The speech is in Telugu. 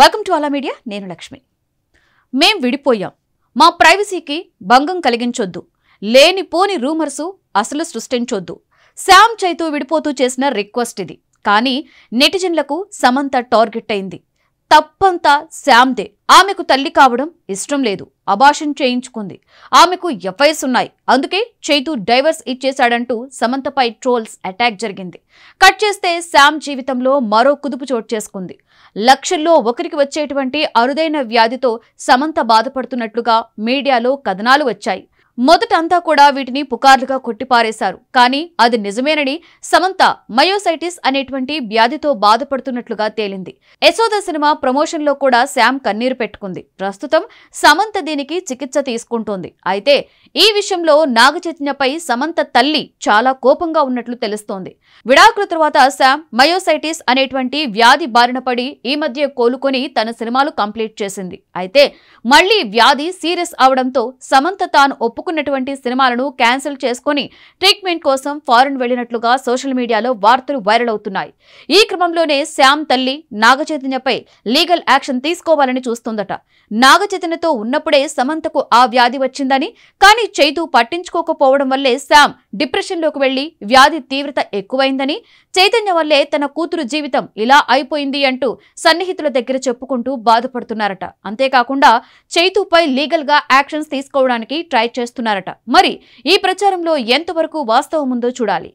వెల్కమ్ టు అలా మీడియా నేను లక్ష్మి మేం విడిపోయాం మా ప్రైవసీకి భంగం కలిగించొద్దు లేనిపోని రూమర్సు అసలు సృష్టించొద్దు శామ్ చైతూ విడిపోతూ చేసిన రిక్వెస్ట్ ఇది కానీ నెటిజన్లకు సమంత టార్గెట్ అయింది తప్పంతా శ్యామ్దే ఆమెకు తల్లి కావడం ఇష్టం లేదు అబాషన్ చేయించుకుంది ఆమెకు ఎఫ్ఐఎస్ ఉన్నాయి అందుకే చైతు డైవర్స్ ఇచ్చేశాడంటూ సమంతపై ట్రోల్స్ అటాక్ జరిగింది కట్ చేస్తే శామ్ జీవితంలో మరో కుదుపు చోటు చేసుకుంది లక్షల్లో ఒకరికి వచ్చేటువంటి అరుదైన వ్యాధితో సమంత బాధపడుతున్నట్లుగా మీడియాలో కథనాలు వచ్చాయి మొదట అంతా కూడా వీటిని పుకార్లుగా కొట్టిపారేశారు కానీ అది నిజమేనని సమంత మయోసైటిస్ అనేటువంటి వ్యాధితో బాధపడుతున్నట్లుగా తేలింది యశోద సినిమా ప్రమోషన్లో కూడా శామ్ కన్నీరు పెట్టుకుంది ప్రస్తుతం సమంత దీనికి చికిత్స తీసుకుంటోంది అయితే ఈ విషయంలో నాగ చైతన్యపై సమంత తల్లి చాలా కోపంగా ఉన్నట్లు తెలుస్తోంది విడాకుల తర్వాత శామ్ మయోసైటిస్ అనేటువంటి వ్యాధి బారిన పడి ఈ మధ్య కోలుకొని తన సినిమాలు కంప్లీట్ చేసింది అయితే మళ్లీ వ్యాధి సీరియస్ అవడంతో సమంత తాను ఒప్పు ఒప్పుకున్నటువంటి సినిమాలను క్యాన్సిల్ చేసుకుని ట్రీట్మెంట్ కోసం ఫారెన్ వెళ్లినట్లుగా సోషల్ మీడియాలో వార్తలు వైరల్ అవుతున్నాయి ఈ క్రమంలోనే శ్యామ్ తల్లి నాగచైతన్యపై లీగల్ యాక్షన్ తీసుకోవాలని చూస్తోందట నాగచైతన్యతో ఉన్నప్పుడే సమంతకు ఆ వ్యాధి వచ్చిందని కానీ చైతు పట్టించుకోకపోవడం వల్లే శ్యామ్ డిప్రెషన్లోకి వెళ్లి వ్యాధి తీవ్రత ఎక్కువైందని చైతన్య వల్లే తన కూతురు జీవితం ఇలా అయిపోయింది అంటూ సన్నిహితుల దగ్గర చెప్పుకుంటూ బాధపడుతున్నారట అంతేకాకుండా చైతుపై గా యాక్షన్స్ తీసుకోవడానికి ట్రై చేస్తున్నారు చేస్తున్నారట మరి ఈ ప్రచారంలో ఎంతవరకు వాస్తవం ఉందో చూడాలి